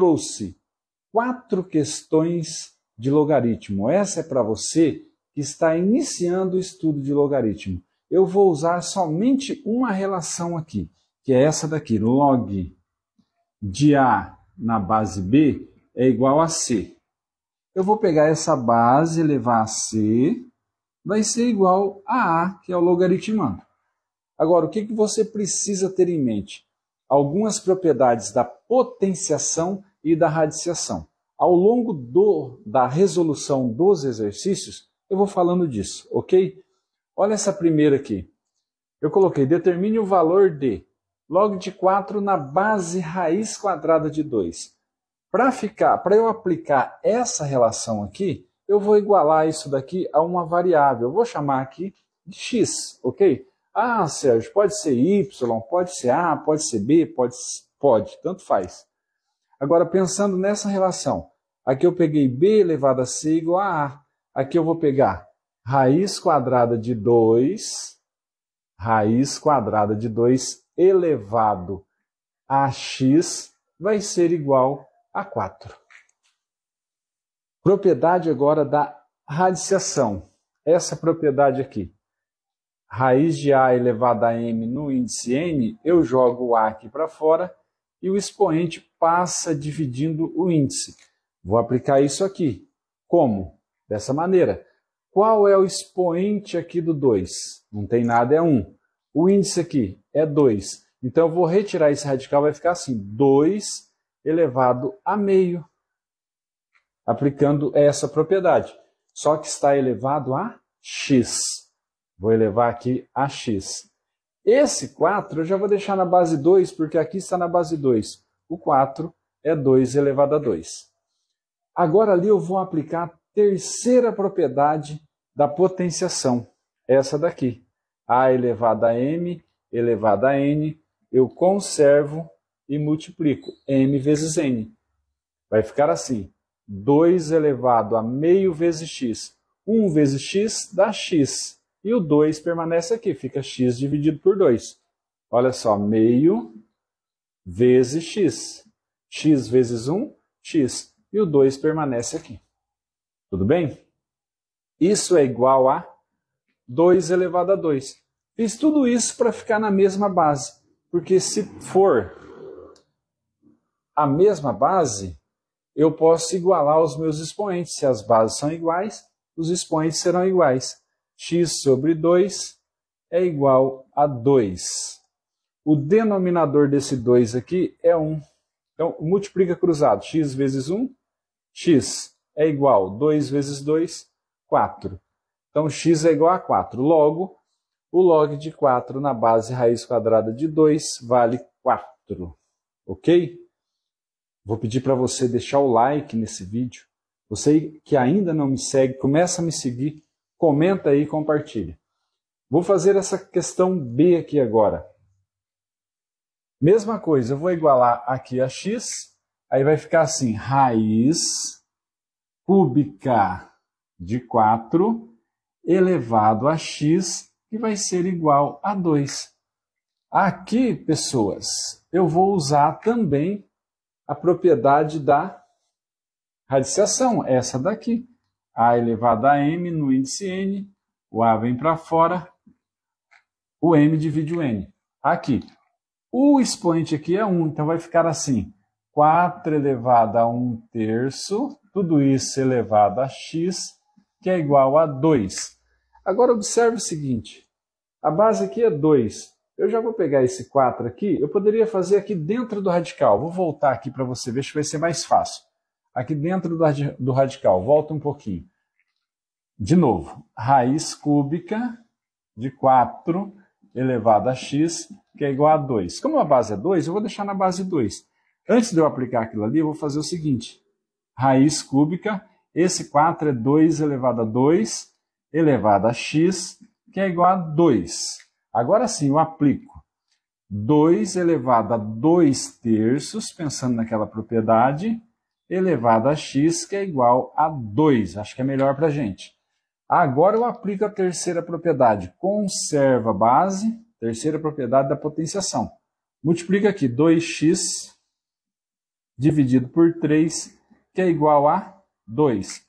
trouxe quatro questões de logaritmo. Essa é para você que está iniciando o estudo de logaritmo. Eu vou usar somente uma relação aqui, que é essa daqui, log de A na base B é igual a C. Eu vou pegar essa base, levar a C, vai ser igual a A, que é o logaritmando. Agora, o que, que você precisa ter em mente? Algumas propriedades da potenciação e da radiciação. Ao longo do, da resolução dos exercícios, eu vou falando disso, ok? Olha essa primeira aqui. Eu coloquei, determine o valor de log de 4 na base raiz quadrada de 2. Para ficar, para eu aplicar essa relação aqui, eu vou igualar isso daqui a uma variável. Eu vou chamar aqui de x, ok? Ah, Sérgio, pode ser y, pode ser a, pode ser b, pode, pode, tanto faz. Agora, pensando nessa relação, aqui eu peguei B elevado a C igual a A. Aqui eu vou pegar raiz quadrada de 2, raiz quadrada de 2 elevado a x vai ser igual a 4. Propriedade agora da radiciação. Essa propriedade aqui. Raiz de A elevado a M no índice n, eu jogo o A aqui para fora e o expoente passa dividindo o índice. Vou aplicar isso aqui. Como? Dessa maneira. Qual é o expoente aqui do 2? Não tem nada, é 1. Um. O índice aqui é 2. Então, eu vou retirar esse radical, vai ficar assim, 2 elevado a meio, aplicando essa propriedade. Só que está elevado a x. Vou elevar aqui a x. Esse 4 eu já vou deixar na base 2, porque aqui está na base 2. O 4 é 2 elevado a 2. Agora ali eu vou aplicar a terceira propriedade da potenciação, essa daqui. A elevado a m elevado a n, eu conservo e multiplico m vezes n. Vai ficar assim, 2 elevado a meio vezes x. 1 vezes x dá x. E o 2 permanece aqui, fica x dividido por 2. Olha só, meio vezes x. x vezes 1, x. E o 2 permanece aqui. Tudo bem? Isso é igual a 2 elevado a 2. Fiz tudo isso para ficar na mesma base. Porque se for a mesma base, eu posso igualar os meus expoentes. Se as bases são iguais, os expoentes serão iguais x sobre 2 é igual a 2. O denominador desse 2 aqui é 1. Então, multiplica cruzado. x vezes 1, x é igual a 2 vezes 2, 4. Então, x é igual a 4. Logo, o log de 4 na base raiz quadrada de 2 vale 4. Ok? Vou pedir para você deixar o like nesse vídeo. Você que ainda não me segue, começa a me seguir comenta aí e compartilha. Vou fazer essa questão B aqui agora. Mesma coisa, eu vou igualar aqui a x, aí vai ficar assim, raiz cúbica de 4 elevado a x, que vai ser igual a 2. Aqui, pessoas, eu vou usar também a propriedade da radiciação, essa daqui. A elevado a M no índice N, o A vem para fora, o M divide o N. Aqui. O expoente aqui é 1, então vai ficar assim. 4 elevado a 1 terço, tudo isso elevado a x, que é igual a 2. Agora observe o seguinte, a base aqui é 2. Eu já vou pegar esse 4 aqui, eu poderia fazer aqui dentro do radical. Vou voltar aqui para você ver, acho que vai ser mais fácil. Aqui dentro do radical, volta um pouquinho. De novo, raiz cúbica de 4 elevado a x, que é igual a 2. Como a base é 2, eu vou deixar na base 2. Antes de eu aplicar aquilo ali, eu vou fazer o seguinte. Raiz cúbica, esse 4 é 2 elevado a 2 elevado a x, que é igual a 2. Agora sim, eu aplico 2 elevado a 2 terços, pensando naquela propriedade, elevado a x, que é igual a 2. Acho que é melhor para a gente. Agora eu aplico a terceira propriedade. Conserva a base, terceira propriedade da potenciação. Multiplica aqui 2x dividido por 3, que é igual a 2.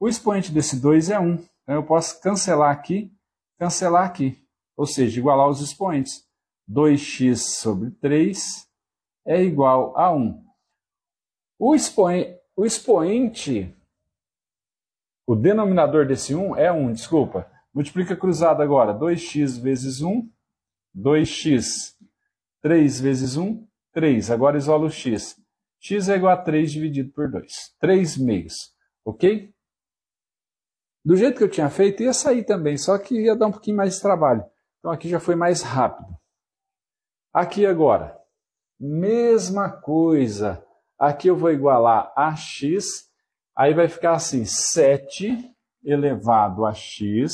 O expoente desse 2 é 1. Então eu posso cancelar aqui, cancelar aqui. Ou seja, igualar os expoentes. 2x sobre 3 é igual a 1. O, expoen o expoente, o denominador desse 1 é 1, desculpa. Multiplica cruzado agora. 2x vezes 1, 2x. 3 vezes 1, 3. Agora isola o x. x é igual a 3 dividido por 2. 3 meios, ok? Do jeito que eu tinha feito, ia sair também, só que ia dar um pouquinho mais de trabalho. Então aqui já foi mais rápido. Aqui agora, mesma coisa. Aqui eu vou igualar a x, aí vai ficar assim, 7 elevado a x,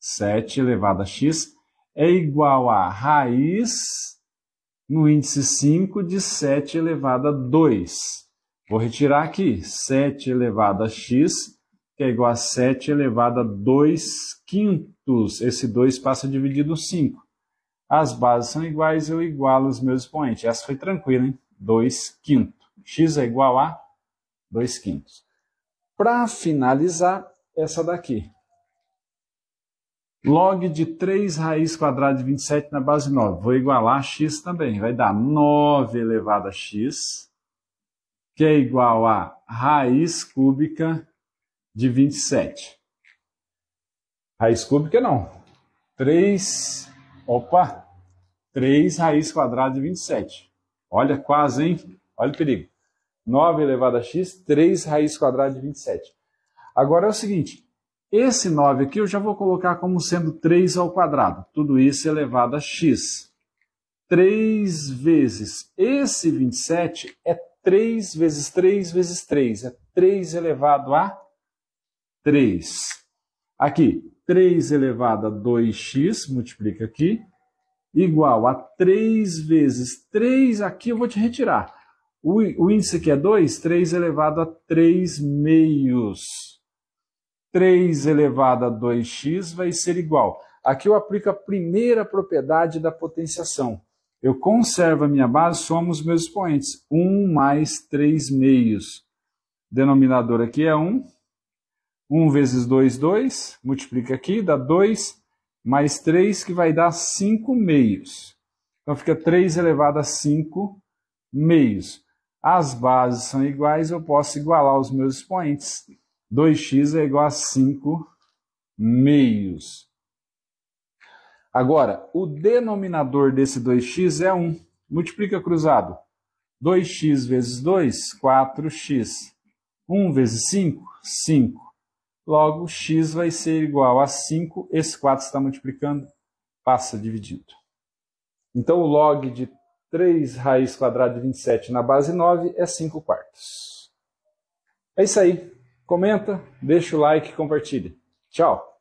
7 elevado a x, é igual a raiz no índice 5 de 7 elevado a 2. Vou retirar aqui, 7 elevado a x, que é igual a 7 elevado a 2 quintos. Esse 2 passa dividido 5. As bases são iguais, eu igualo os meus expoentes. Essa foi tranquila, hein? 2 quintos x é igual a 2 quintos. Para finalizar, essa daqui. Log de 3 raiz quadrada de 27 na base 9. Vou igualar a x também. Vai dar 9 elevado a x, que é igual a raiz cúbica de 27. Raiz cúbica não. 3, opa, 3 raiz quadrada de 27. Olha quase, hein? Olha o perigo. 9 elevado a x, 3 raiz quadrada de 27. Agora é o seguinte, esse 9 aqui eu já vou colocar como sendo 3 ao quadrado, tudo isso elevado a x. 3 vezes esse 27 é 3 vezes 3 vezes 3, é 3 elevado a 3. Aqui, 3 elevado a 2x, multiplica aqui, igual a 3 vezes 3, aqui eu vou te retirar. O, o índice aqui é 2, 3 elevado a 3 meios. 3 elevado a 2x vai ser igual. Aqui eu aplico a primeira propriedade da potenciação. Eu conservo a minha base, somo os meus expoentes. 1 mais 3 meios. Denominador aqui é 1. 1 vezes 2, 2. Multiplica aqui, dá 2 mais 3, que vai dar 5 meios. Então fica 3 elevado a 5 meios as bases são iguais, eu posso igualar os meus expoentes. 2x é igual a 5 meios. Agora, o denominador desse 2x é 1. Multiplica cruzado. 2x vezes 2, 4x. 1 vezes 5, 5. Logo, x vai ser igual a 5. Esse 4 está multiplicando, passa dividindo. Então, o log de 3 raiz quadrada de 27 na base 9 é 5 quartos. É isso aí. Comenta, deixa o like, e compartilhe. Tchau!